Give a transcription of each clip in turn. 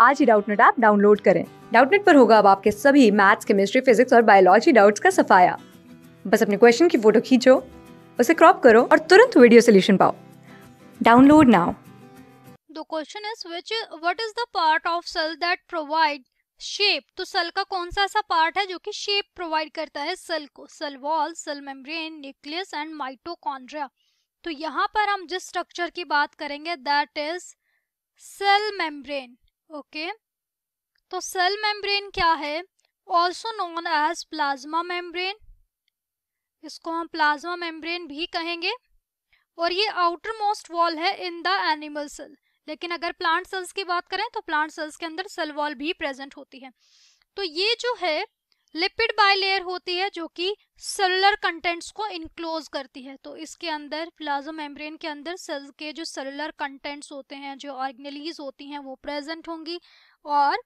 आज ही Doubtnut app download करें डाउटनेट पर होगा अब आपके सभी मैथ्स केमिस्ट्री फिजिक्स और बायोलॉजी डाउट्स का सफाया बस अपने क्वेश्चन की फोटो खींचो उसे क्रॉप करो और तुरंत वीडियो सोल्यूशन पाओ download now The question is which what is the part of cell that provide shape तो सेल का कौन सा ऐसा पार्ट है जो कि शेप प्रोवाइड करता है सेल को cell wall cell membrane nucleus and mitochondria तो यहाँ पर हम जिस स्ट्रक्चर की बात करेंगे that is cell membrane okay तो सेल मेम्ब्रेन क्या है also known as plasma membrane इसको हम प्लाज्मा मेम्ब्रेन भी कहेंगे और ये आउटर मोस्ट वॉल है इन द एनिमल सेल लेकिन अगर प्लांट सेल्स की बात करें तो प्लांट सेल्स के अंदर सेल वॉल भी प्रेजेंट होती है तो ये जो है लिपिड बायलेयर होती है जो कि सेलुलर कंटेंट्स को इनक्लोज करती है तो इसके अंदर प्लाज्मा मेम्ब्रेन के अंदर सेल के जो सेलुलर कंटेंट्स होते हैं जो ऑर्गेनलीज होती हैं वो प्रेजेंट होंगी और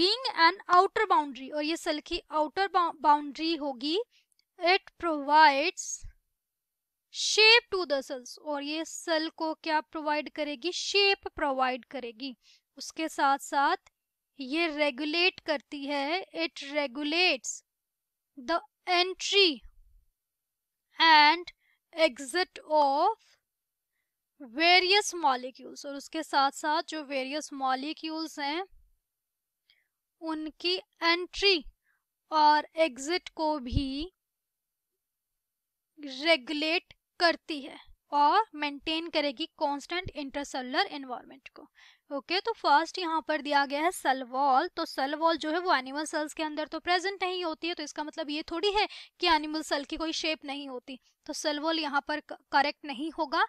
बींग एन आउटर बाउंड्री और ये सेल की आउटर बाउंड्री होगी it provides shape to the cells और ये सेल को क्या प्रोवाइड करेगी शेप प्रोवाइड करेगी उसके साथ साथ ये रेगुलेट करती है it regulates the entry and exit of various molecules और उसके साथ साथ जो वेरियस मॉलिक्यूल्स हैं उनकी एंट्री और एग्जिट को भी रेगुलेट करती है और मेंटेन करेगी कांस्टेंट इंटरसेलुलर एनवायरनमेंट को ओके okay, तो फर्स्ट यहाँ पर दिया गया है सेल वॉल तो सेल वॉल जो है वो एनिमल सेल्स के अंदर तो प्रेजेंट नहीं होती है तो इसका मतलब ये थोड़ी है कि एनिमल सेल की कोई शेप नहीं होती तो सेल वॉल यहाँ पर करेक्ट नहीं होगा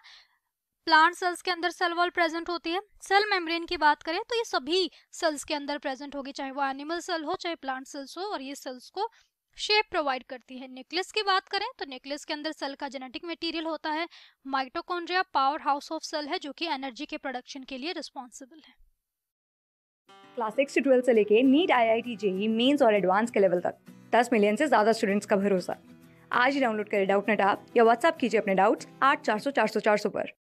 प्लांट सेल्स के अंदर सेल वॉल प्रेजेंट होती है सेल मेम्ब्रेन की बात करें तो ये सभी सेल्स के अंदर प्रेजेंट होगी चाहे वो एनिमल सेल हो चाहे प्लांट सेल्स हो और ये सेल्स को शेप प्रोवाइड करती है नेकलेस की बात करें तो नेकलेस के अंदर सेल का जेनेटिक मटेरियल होता है mitochondria power house of cell है जो कि एनर्जी के प्रोडक्शन के लिए रिस्पॉन्सिबल है क्लास सिक्स से ट्वेल्व से लेके NEET I I T JEE mains और एडवांस के लेवल तक दस मिलियन से ज़्यादा स्टूडेंट्स का भरोसा आज ही डाउनलोड करें डाउट नेट आप या व्हाट्सअप कीजिए अपने डाउट्स आठ चार सौ चार सौ चार सौ पर